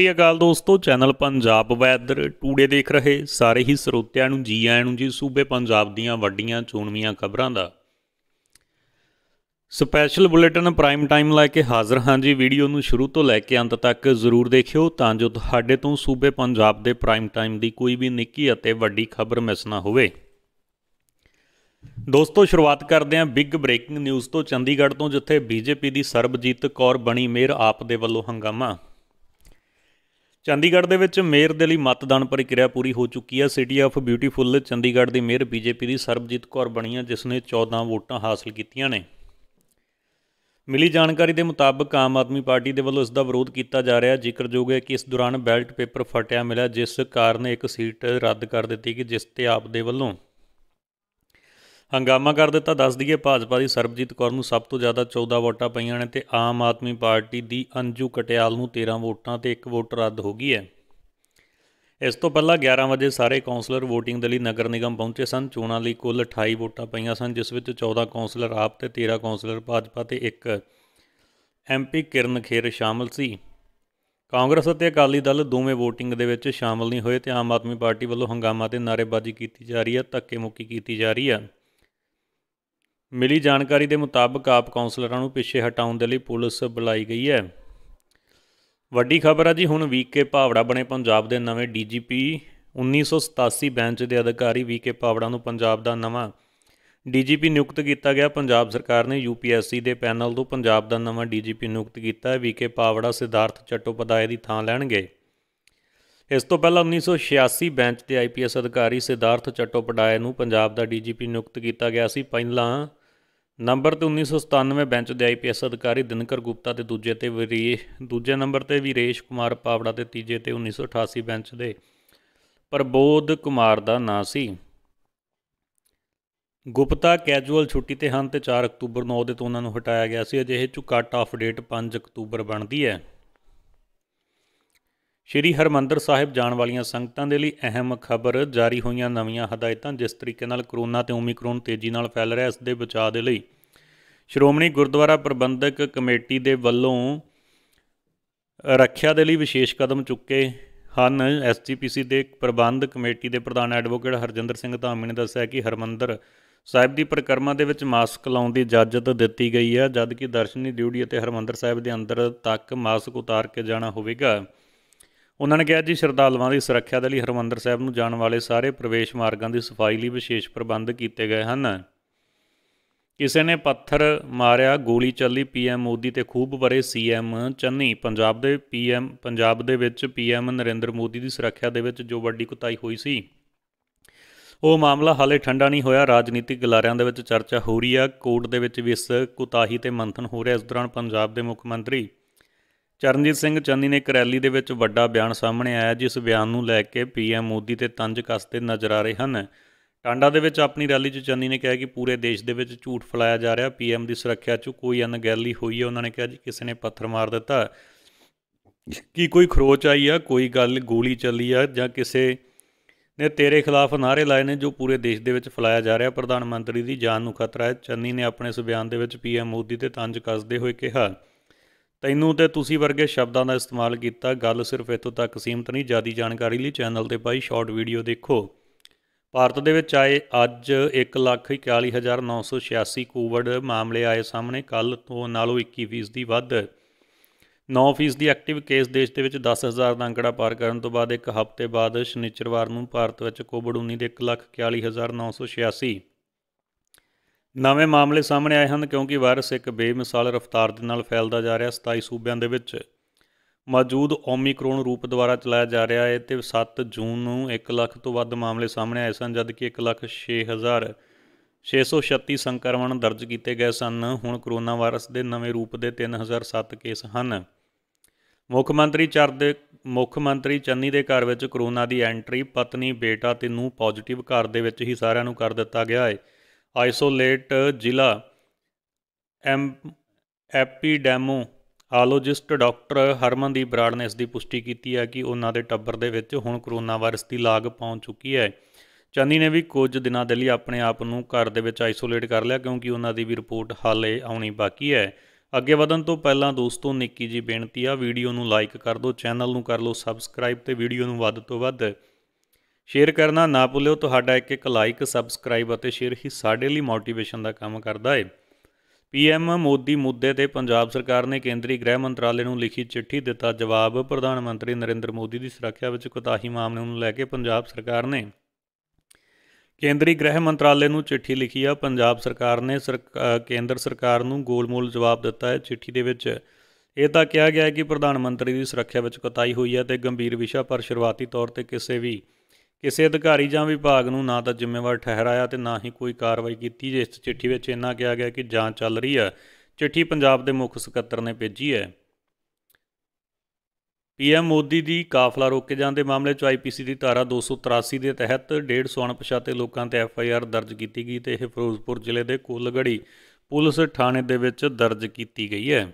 ਸਤਿ ਅਕਾਲ ਦੋਸਤੋ channel Punjab weather today ਦੇਖ ਰਹੇ ਸਾਰੇ ਹੀ ਸਰੋਤਿਆਂ ਨੂੰ ਜੀ ਆਇਆਂ ਨੂੰ ਜੀ ਸੂਬੇ ਪੰਜਾਬ ਦੀਆਂ ਵੱਡੀਆਂ ਚੋਣਵੀਆਂ ਖਬਰਾਂ ਦਾ ਸਪੈਸ਼ਲ ਬੁਲੇਟਿਨ ਪ੍ਰਾਈਮ ਟਾਈਮ ਲੈ ਕੇ ਹਾਜ਼ਰ ਹਾਂ ਜੀ ਵੀਡੀਓ ਨੂੰ ਸ਼ੁਰੂ ਤੋਂ ਲੈ ਕੇ ਅੰਤ ਤੱਕ ਜ਼ਰੂਰ ਦੇਖਿਓ ਤਾਂ ਜੋ ਤੁਹਾਡੇ ਤੋਂ ਸੂਬੇ ਪੰਜਾਬ ਦੇ ਪ੍ਰਾਈਮ ਟਾਈਮ ਦੀ ਕੋਈ ਵੀ ਨਿੱਕੀ ਅਤੇ ਵੱਡੀ ਖਬਰ ਮਿਸ ਨਾ ਹੋਵੇ ਦੋਸਤੋ ਸ਼ੁਰੂਆਤ ਕਰਦੇ ਹਾਂ ਬਿਗ ਬ੍ਰੇਕਿੰਗ ਨਿਊਜ਼ ਤੋਂ ਚੰਡੀਗੜ੍ਹ ਤੋਂ ਜਿੱਥੇ ਬੀਜੇਪੀ ਦੀ ਸਰਬਜੀਤ ਕੌਰ ਬਣੀ ਮੇਅਰ ਆਪ ਦੇ ਵੱਲੋਂ ਹੰਗਾਮਾ ਚੰਡੀਗੜ੍ਹ ਦੇ ਵਿੱਚ ਮੇਅਰ ਦੇ ਲਈ ਮਤਦਾਨ ਪ੍ਰਕਿਰਿਆ ਪੂਰੀ ਹੋ ਚੁੱਕੀ ਹੈ ਸਿਟੀ ਆਫ ਬਿਊਟੀਫੁੱਲ ਚੰਡੀਗੜ੍ਹ ਦੀ ਮੇਅਰ ਬੀਜੇਪੀ ਦੀ ਸਰਬਜੀਤ ਕੌਰ ਬਣੀ ਹੈ ਜਿਸ ਨੇ 14 ਵੋਟਾਂ ਹਾਸਲ ਕੀਤੀਆਂ ਨੇ ਮਿਲੀ ਜਾਣਕਾਰੀ ਦੇ ਮੁਤਾਬਕ ਆਮ ਆਦਮੀ ਪਾਰਟੀ ਦੇ ਵੱਲੋਂ ਇਸ ਦਾ ਵਿਰੋਧ ਕੀਤਾ ਜਾ ਰਿਹਾ ਹੈ ਜ਼ਿਕਰਯੋਗ ਹੈ ਕਿ ਇਸ ਦੌਰਾਨ ਬੈਲਟ ਪੇਪਰ ਫਟਿਆ ਮਿਲਿਆ ਜਿਸ ਕਾਰਨ ਇੱਕ ਸੀਟ ਰੱਦ ਕਰ ਦਿੱਤੀ ਗਈ ਜਿਸ ਤੇ ਆਪ ਦੇ ਵੱਲੋਂ ਹੰਗਾਮਾ ਕਰ ਦਿੱਤਾ ਦੱਸ ਦਈਏ ਭਾਜਪਾ ਦੀ ਸਰਬਜੀਤ ਕੌਰ ਨੂੰ ਸਭ ਤੋਂ ਜ਼ਿਆਦਾ 14 ਵੋਟਾਂ ਪਈਆਂ ਨੇ ਤੇ ਆਮ ਆਦਮੀ ਪਾਰਟੀ ਦੀ ਅੰਜੂ ਕਟਿਆਲ ਨੂੰ 13 ਵੋਟਾਂ ਤੇ ਇੱਕ ਵੋਟ ਰੱਦ ਹੋ ਗਈ ਹੈ ਇਸ ਤੋਂ ਪਹਿਲਾਂ 11 ਵਜੇ ਸਾਰੇ ਕਾਉਂਸਲਰ VOTING ਦੇ ਲਈ ਨਗਰ ਨਿਗਮ ਪਹੁੰਚੇ ਸਨ ਚੋਣਾਂ ਲਈ ਕੁੱਲ 28 ਵੋਟਾਂ ਪਈਆਂ ਸਨ ਜਿਸ ਵਿੱਚ 14 ਕਾਉਂਸਲਰ ਆਪ ਤੇ 13 ਕਾਉਂਸਲਰ ਭਾਜਪਾ ਤੇ ਇੱਕ ਐਮਪੀ ਕਿਰਨ ਖੇਰ ਸ਼ਾਮਲ ਸੀ ਕਾਂਗਰਸ ਅਤੇ ਅਕਾਲੀ ਦਲ ਦੋਵੇਂ VOTING ਦੇ ਵਿੱਚ ਸ਼ਾਮਲ ਨਹੀਂ ਹੋਏ ਤੇ ਆਮ ਆਦਮੀ ਪਾਰਟੀ ਵੱਲੋਂ ਹੰਗਾਮਾ ਤੇ ਨਾਰੇਬਾਜ਼ੀ ਕੀਤੀ ਜਾ ਰਹੀ ਹੈ ਮੁੱਕੀ ਕੀਤੀ ਜਾ ਰਹੀ ਹੈ ਮਿਲੀ ਜਾਣਕਾਰੀ ਦੇ ਮੁਤਾਬਕ ਆਪ ਕਾਉਂਸਲਰਾਂ ਨੂੰ ਪਿੱਛੇ ਹਟਾਉਣ ਦੇ ਲਈ ਪੁਲਿਸ ਬੁਲਾਈ ਗਈ ਹੈ ਵੱਡੀ ਖਬਰ ਹੈ ਜੀ ਹੁਣ ਵੀਕੇ ਪਾਵੜਾ ਬਣੇ ਪੰਜਾਬ ਦੇ ਨਵੇਂ ਡੀਜੀਪੀ 1987 ਬੈਂਚ ਦੇ ਅਧਿਕਾਰੀ ਵੀਕੇ ਪਾਵੜਾ ਨੂੰ ਪੰਜਾਬ ਦਾ ਨਵਾਂ ਡੀਜੀਪੀ ਨਿਯੁਕਤ ਕੀਤਾ ਗਿਆ ਪੰਜਾਬ ਸਰਕਾਰ ਨੇ ਯੂਪੀਐਸਸੀ ਦੇ ਪੈਨਲ ਤੋਂ ਪੰਜਾਬ ਦਾ ਨਵਾਂ ਡੀਜੀਪੀ ਨਿਯੁਕਤ ਕੀਤਾ ਹੈ ਵੀਕੇ ਪਾਵੜਾ ਸਿਧਾਰਥ ਚਟੋਪਾਧਿਆਏ ਦੀ ਥਾਂ ਲੈਣਗੇ ਇਸ ਤੋਂ ਪਹਿਲਾਂ 1986 ਬੈਂਚ ਦੇ ਆਈਪੀਐਸ ਅਧਿਕਾਰੀ ਸਿਧਾਰਥ ਚਟੋਪਾਧਿਆਏ ਨੂੰ ਪੰਜਾਬ ਦਾ ਡੀਜੀਪੀ ਨਿਯੁਕਤ ਕੀਤਾ ਗਿਆ ਸੀ ਪਹਿਲਾਂ ਨੰਬਰ ਤੇ 1997 ਬੈਂਚ ਦੇ ਆਈਪੀਐਸ ਅਧਿਕਾਰੀ ਦਿਨਕਰ ਗੁਪਤਾ ਤੇ ਦੂਜੇ ਤੇ ਦੂਜੇ ਨੰਬਰ ਤੇ ਵੀਰੇਸ਼ ਕੁਮਾਰ ਪਾਵੜਾ ਤੇ ਤੀਜੇ ਤੇ 1988 ਬੈਂਚ ਦੇ ਪ੍ਰਬੋਧ ਕੁਮਾਰ ਦਾ ਨਾਂ ਸੀ ਗੁਪਤਾ ਕੈਜੂਅਲ ਛੁੱਟੀ ਤੇ ਹਨ ਤੇ 4 ਅਕਤੂਬਰ ਨੂੰ ਉਹਦੇ ਤੋਂ ਉਹਨਾਂ ਨੂੰ ਹਟਾਇਆ ਗਿਆ ਸੀ ਅਜਿਹੇ ਚ ਕੱਟ ਆਫ ਡੇਟ 5 ਅਕਤੂਬਰ ਬਣਦੀ ਹੈ ਸ਼੍ਰੀ ਹਰਮੰਦਰ ਸਾਹਿਬ ਜਾਣ ਵਾਲੀਆਂ ਸੰਗਤਾਂ ਦੇ ਲਈ ਅਹਿਮ ਖਬਰ ਜਾਰੀ ਹੋਈਆਂ ਨਵੀਆਂ ਹਦਾਇਤਾਂ ਜਿਸ ਤਰੀਕੇ ਨਾਲ ਕਰੋਨਾ ਤੇ ਓਮਿਕਰੋਨ ਤੇਜ਼ੀ ਨਾਲ ਫੈਲ ਰਿਹਾ ਇਸ ਦੇ ਬਚਾਅ ਦੇ ਲਈ ਸ਼੍ਰੋਮਣੀ ਗੁਰਦੁਆਰਾ ਪ੍ਰਬੰਧਕ ਕਮੇਟੀ ਦੇ ਵੱਲੋਂ ਰੱਖਿਆ ਦੇ ਲਈ ਵਿਸ਼ੇਸ਼ ਕਦਮ ਚੁੱਕੇ ਹਨ ਐਸਜੀਪੀਸੀ ਦੇ ਪ੍ਰਬੰਧ ਕਮੇਟੀ ਦੇ ਪ੍ਰਧਾਨ ਐਡਵੋਕੇਟ ਹਰਜਿੰਦਰ ਸਿੰਘ ਧਾਮੀ ਨੇ ਦੱਸਿਆ ਕਿ ਹਰਮੰਦਰ ਸਾਹਿਬ ਦੀ ਪ੍ਰਕਰਮਾ ਦੇ ਵਿੱਚ ਮਾਸਕ ਲਾਉਣ ਦੀ ਇਜਾਜ਼ਤ ਦਿੱਤੀ ਗਈ ਹੈ ਜਦ ਕਿ ਦਰਸ਼ਨੀ ਡਿਊਟੀ ਅਤੇ ਹਰਮੰਦਰ ਸਾਹਿਬ ਦੇ ਅੰਦਰ ਤੱਕ ਮਾਸਕ ਉਤਾਰ ਕੇ ਜਾਣਾ ਹੋਵੇਗਾ ਉਹਨਾਂ ਨੇ ਕਿਹਾ ਜੀ ਸ਼ਰਧਾਲੂਆਂ ਦੀ ਸੁਰੱਖਿਆ ਦੇ ਲਈ ਹਰਮੰਦਰ ਸਾਹਿਬ ਨੂੰ ਜਾਣ ਵਾਲੇ ਸਾਰੇ ਪ੍ਰਵੇਸ਼ ਮਾਰਗਾਂ ਦੀ ਸਫਾਈ ਲਈ ਵਿਸ਼ੇਸ਼ ਪ੍ਰਬੰਧ ਕੀਤੇ ਗਏ ਹਨ ਕਿਸੇ ਨੇ ਪੱਥਰ ਮਾਰਿਆ ਗੋਲੀ ਚੱਲੀ ਪੀਐਮ ਮੋਦੀ ਤੇ ਖੂਬ ਬਰੇ ਸੀਐਮ ਚੰਨੀ ਪੰਜਾਬ ਦੇ ਪੀਐਮ ਪੰਜਾਬ ਦੇ ਵਿੱਚ ਪੀਐਮ ਨਰਿੰਦਰ ਮੋਦੀ ਦੀ ਸੁਰੱਖਿਆ ਦੇ ਵਿੱਚ ਜੋ ਵੱਡੀ ਕੁਤਾਈ ਹੋਈ ਸੀ ਉਹ ਮਾਮਲਾ ਹਾਲੇ ਠੰਡਾ ਨਹੀਂ ਹੋਇਆ ਰਾਜਨੀਤਿਕ ਗਲਾਰਿਆਂ ਦੇ ਵਿੱਚ ਚਰਚਾ ਹੋ ਰਹੀ ਆ ਕੋਰਟ ਦੇ ਵਿੱਚ ਵੀ ਇਸ ਕੁਤਾਹੀ ਤੇ ਮੰਥਨ ਹੋ ਰਿਹਾ ਇਸ ਦੌਰਾਨ ਪੰਜਾਬ ਦੇ ਮੁੱਖ ਮੰਤਰੀ ਚਰਨਜੀਤ ਸਿੰਘ ਚੰਨੀ ਨੇ ਇੱਕ ਰੈਲੀ ਦੇ ਵਿੱਚ ਵੱਡਾ ਬਿਆਨ ਸਾਹਮਣੇ ਆਇਆ ਜਿਸ ਬਿਆਨ ਨੂੰ ਲੈ ਕੇ ਪੀਐਮ ਮੋਦੀ ਤੇ ਤੰਜ ਕਸਦੇ ਨਜ਼ਰ ਆ ਰਹੇ ਹਨ ਟਾਂਡਾ ਦੇ ਵਿੱਚ ਆਪਣੀ ਰੈਲੀ 'ਚ ਚੰਨੀ ਨੇ ਕਿਹਾ ਕਿ ਪੂਰੇ ਦੇਸ਼ ਦੇ ਵਿੱਚ ਝੂਠ ਫਲਾਇਆ ਜਾ ਰਿਹਾ ਪੀਐਮ ਦੀ ਸੁਰੱਖਿਆ 'ਚ ਕੋਈ ਅਣਗਹਿਲੀ ਹੋਈ ਹੈ ਉਹਨਾਂ ਨੇ ਕਿਹਾ ਜੀ ਕਿਸੇ ਨੇ ਪੱਥਰ ਮਾਰ ਦਿੱਤਾ ਕੀ ਕੋਈ ਖਰੋਚ ਆਈ ਆ ਕੋਈ ਗੱਲ ਗੋਲੀ ਚੱਲੀ ਆ ਜਾਂ ਕਿਸੇ ਨੇ ਤੇਰੇ ਖਿਲਾਫ ਨਾਰੇ ਲਾਏ ਨੇ ਜੋ ਪੂਰੇ ਦੇਸ਼ ਦੇ ਵਿੱਚ ਫਲਾਇਆ ਜਾ ਰਿਹਾ ਪ੍ਰਧਾਨ ਮੰਤਰੀ ਦੀ ਜਾਨ ਨੂੰ ਖਤਰਾ ਹੈ ਚੰਨੀ ਨੇ ਆਪਣੇ ਇਸ ਬਿਆਨ ਦੇ ਵਿੱਚ ਪੀਐਮ ਮੋਦੀ ਤੇ ਤੰਜ ਕੱਸਦੇ ਹੋਏ ਕਿਹਾ ਤੈਨੂੰ ਤੇ ਤੁਸੀਂ ਵਰਗੇ ਸ਼ਬਦਾਂ ਦਾ ਇਸਤੇਮਾਲ ਕੀਤਾ ਗੱਲ ਸਿਰਫ ਇਤੋਂ ਤੱਕ ਸੀਮਤ ਨਹੀਂ ਜਿਆਦੀ ਜਾਣਕਾਰੀ ਲਈ ਚੈਨਲ ਤੇ ਪਾਈ ਸ਼ਾਰਟ ਵੀਡੀਓ ਦੇਖੋ ਭਾਰਤ ਦੇ ਵਿੱਚ ਆਏ ਅੱਜ 141986 ਕੋਵਿਡ ਮਾਮਲੇ ਆਏ ਸਾਹਮਣੇ ਕੱਲ ਤੋਂ ਨਾਲੋਂ 21% ਦੀ ਵੱਧ 9% ਦੀ ਐਕਟਿਵ ਕੇਸ ਦੇਸ਼ ਦੇ ਵਿੱਚ 10000 ਦਾ ਅੰਕੜਾ ਪਾਰ ਕਰਨ ਤੋਂ ਬਾਅਦ ਇੱਕ ਹਫ਼ਤੇ ਬਾਅਦ ਸ਼ਨੀਚਰਵਾਰ ਨੂੰ ਭਾਰਤ ਵਿੱਚ ਕੋਵਿਡ-19 ਦੇ 141986 ਨਵੇਂ ਮਾਮਲੇ ਸਾਹਮਣੇ ਆਏ ਹਨ ਕਿਉਂਕਿ ਵਾਇਰਸ ਇੱਕ ਬੇਮਿਸਾਲ ਰਫ਼ਤਾਰ ਦੇ ਨਾਲ ਫੈਲਦਾ ਜਾ ਰਿਹਾ 27 ਸੂਬਿਆਂ ਦੇ ਵਿੱਚ ਮੌਜੂਦ ਓਮਿਕਰੋਨ ਰੂਪ ਦੁਆਰਾ ਚਲਾਇਆ ਜਾ ਰਿਹਾ ਹੈ ਤੇ 7 ਜੂਨ ਨੂੰ 1 ਲੱਖ ਤੋਂ ਵੱਧ ਮਾਮਲੇ ਸਾਹਮਣੇ ਆਏ ਸਨ ਜਦਕਿ 1 ਲੱਖ 6000 636 ਸੰਕਰਮਣ ਦਰਜ ਕੀਤੇ ਗਏ ਸਨ ਹੁਣ ਕੋਰੋਨਾ ਵਾਇਰਸ ਦੇ ਨਵੇਂ ਰੂਪ ਦੇ 3007 ਕੇਸ ਹਨ ਮੁੱਖ ਮੰਤਰੀ ਚਰ ਦੇ ਮੁੱਖ ਮੰਤਰੀ ਚੰਨੀ ਦੇ ਘਰ ਵਿੱਚ ਕੋਰੋਨਾ ਦੀ ਐਂਟਰੀ ਪਤਨੀ ਬੇਟਾ ਤੇ ਨੂੰ ਪੋਜ਼ਿਟਿਵ ਘਰ ਦੇ ਵਿੱਚ ਹੀ ਸਾਰਿਆਂ ਨੂੰ ਕਰ ਦਿੱਤਾ ਗਿਆ ਹੈ ਆਈਸੋਲੇਟ ਜ਼ਿਲ੍ਹਾ ਐਮ epidemiologist doctor Harmandeep Brar ਨੇ ਇਸ ਦੀ ਪੁਸ਼ਟੀ ਕੀਤੀ ਹੈ ਕਿ ਉਹਨਾਂ ਦੇ ਟੱਬਰ ਦੇ ਵਿੱਚ ਹੁਣ ਕਰੋਨਾ ਵਾਇਰਸ ਦੀ ਲਾਗ ਪਹੁੰਚ ਚੁੱਕੀ ਹੈ ਚੰਨੀ ਨੇ ਵੀ ਕੁਝ ਦਿਨਾਂ ਦੇ ਲਈ ਆਪਣੇ ਆਪ ਨੂੰ ਘਰ ਦੇ ਵਿੱਚ ਆਈਸੋਲੇਟ ਕਰ ਲਿਆ ਕਿਉਂਕਿ ਉਹਨਾਂ ਦੀ ਵੀ ਰਿਪੋਰਟ ਹਾਲੇ ਆਉਣੀ ਬਾਕੀ ਹੈ ਅੱਗੇ ਵਧਣ ਤੋਂ ਪਹਿਲਾਂ ਦੋਸਤੋ ਨਿੱਕੀ ਜੀ ਬੇਨਤੀ ਆ ਵੀਡੀਓ ਨੂੰ ਲਾਈਕ ਕਰ ਦਿਓ ਚੈਨਲ ਨੂੰ ਕਰ ਲਓ ਸਬਸਕ੍ਰਾਈਬ ਤੇ ਵੀਡੀਓ ਨੂੰ ਵੱਧ ਤੋਂ ਵੱਧ ਸ਼ੇਅਰ ਕਰਨਾ ਨਾ ਭੁੱਲਿਓ ਤੁਹਾਡਾ ਇੱਕ ਇੱਕ ਲਾਈਕ ਸਬਸਕ੍ਰਾਈਬ ਅਤੇ ਸ਼ੇਅਰ ਹੀ ਸਾਡੇ ਲਈ ਮੋਟੀਵੇਸ਼ਨ ਦਾ ਕੰਮ ਕਰਦਾ ਹੈ ਪੀਐਮ ਮੋਦੀ ਮੁੱਦੇ ਤੇ ਪੰਜਾਬ ਸਰਕਾਰ ਨੇ ਕੇਂਦਰੀ ਗ੍ਰਹਿ ਮੰਤਰਾਲੇ ਨੂੰ ਲਿਖੀ ਚਿੱਠੀ ਦਿੱਤਾ ਜਵਾਬ ਪ੍ਰਧਾਨ ਮੰਤਰੀ ਨਰਿੰਦਰ ਮੋਦੀ ਦੀ ਸੁਰੱਖਿਆ ਵਿੱਚ ਕੋਤਾਹੀ ਮਾਮਲੇ ਨੂੰ ਲੈ ਕੇ ਪੰਜਾਬ ਸਰਕਾਰ ਨੇ ਕੇਂਦਰੀ ਗ੍ਰਹਿ ਮੰਤਰਾਲੇ ਨੂੰ ਚਿੱਠੀ ਲਿਖੀ ਆ ਪੰਜਾਬ ਸਰਕਾਰ ਨੇ ਕੇਂਦਰ ਸਰਕਾਰ ਨੂੰ ਗੋਲਮੋਲ ਜਵਾਬ ਦਿੱਤਾ ਹੈ ਚਿੱਠੀ ਦੇ ਵਿੱਚ ਇਹ ਤਾਂ ਕਿਹਾ ਗਿਆ ਹੈ ਕਿ ਪ੍ਰਧਾਨ ਮੰਤਰੀ ਦੀ ਸੁਰੱਖਿਆ ਵਿੱਚ ਕੋਤਾਹੀ ਹੋਈ ਹੈ ਤੇ ਗੰਭੀਰ ਵਿਸ਼ਾ ਪਰ ਸ਼ੁਰੂਆਤੀ ਤੌਰ ਤੇ ਕਿਸੇ ਵੀ ਕਿਸੇ ਅਧਿਕਾਰੀ ਜਾਂ ਵਿਭਾਗ ਨੂੰ ਨਾ ਤਾਂ ਜ਼ਿੰਮੇਵਾਰ ਠਹਿਰਾਇਆ ਤੇ ਨਾ ਹੀ ਕੋਈ ਕਾਰਵਾਈ ਕੀਤੀ ਜਿਸ ਚਿੱਠੀ ਵਿੱਚ ਇੰਨਾ ਕਿਹਾ ਗਿਆ ਕਿ ਜਾਂਚ ਚੱਲ ਰਹੀ ਹੈ ਚਿੱਠੀ ਪੰਜਾਬ ਦੇ ਮੁੱਖ ਸਕੱਤਰ ਨੇ ਭੇਜੀ ਹੈ ਪੀਐਮ ਮੋਦੀ ਦੀ ਕਾਫਲਾ ਰੋਕੇ ਜਾਣ ਦੇ ਮਾਮਲੇ 'ਚ ਆਈਪੀਸੀ ਦੀ ਧਾਰਾ 283 ਦੇ ਤਹਿਤ 150 ਅਣਪਛਾਤੇ ਲੋਕਾਂ ਤੇ ਐਫਆਈਆਰ ਦਰਜ ਕੀਤੀ ਗਈ ਤੇ ਇਹ ਫਿਰੋਜ਼ਪੁਰ ਜ਼ਿਲ੍ਹੇ ਦੇ ਕੋਲਗੜੀ ਪੁਲਿਸ ਥਾਣੇ ਦੇ ਵਿੱਚ ਦਰਜ ਕੀਤੀ ਗਈ ਹੈ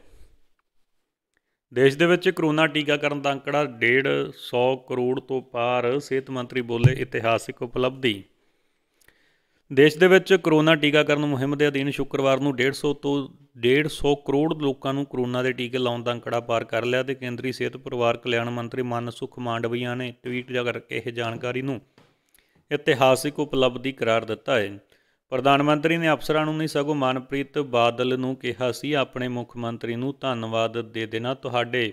ਦੇਸ਼ ਦੇ ਵਿੱਚ ਕਰੋਨਾ ਟੀਕਾਕਰਨ ਦਾ ਅੰਕੜਾ 150 ਕਰੋੜ ਤੋਂ ਪਾਰ ਸਿਹਤ ਮੰਤਰੀ ਬੋਲੇ ਇਤਿਹਾਸਿਕ ਉਪਲਬਧੀ ਦੇਸ਼ ਦੇ ਵਿੱਚ ਕਰੋਨਾ ਟੀਕਾਕਰਨ ਮੁਹਿੰਮ ਦੇ ਅਧੀਨ ਸ਼ੁੱਕਰਵਾਰ ਨੂੰ 150 ਤੋਂ 150 ਕਰੋੜ ਲੋਕਾਂ ਨੂੰ ਕਰੋਨਾ ਦੇ ਟੀਕੇ ਲਾਉਣ ਦਾ ਅੰਕੜਾ ਪਾਰ ਕਰ ਲਿਆ ਤੇ ਕੇਂਦਰੀ ਸਿਹਤ ਪਰਿਵਾਰ ਕਲਿਆਣ ਮੰਤਰੀ ਮਨਸੁਖ ਮਾਂਡਵੀਆ ਨੇ ਟਵੀਟ ਕਰਕੇ ਇਹ ਜਾਣਕਾਰੀ ਨੂੰ ਇਤਿਹਾਸਿਕ ਉਪਲਬਧੀ ਕਰਾਰ ਦਿੱਤਾ ਹੈ ਪ੍ਰਧਾਨ ਮੰਤਰੀ ਨੇ ਅਫਸਰਾਂ ਨੂੰ ਨਹੀਂ ਸਗੋਂ ਮਨਪ੍ਰੀਤ ਬਾਦਲ ਨੂੰ ਕਿਹਾ ਸੀ ਆਪਣੇ ਮੁੱਖ ਮੰਤਰੀ ਨੂੰ ਧੰਨਵਾਦ ਦੇ ਦੇਣਾ ਤੁਹਾਡੇ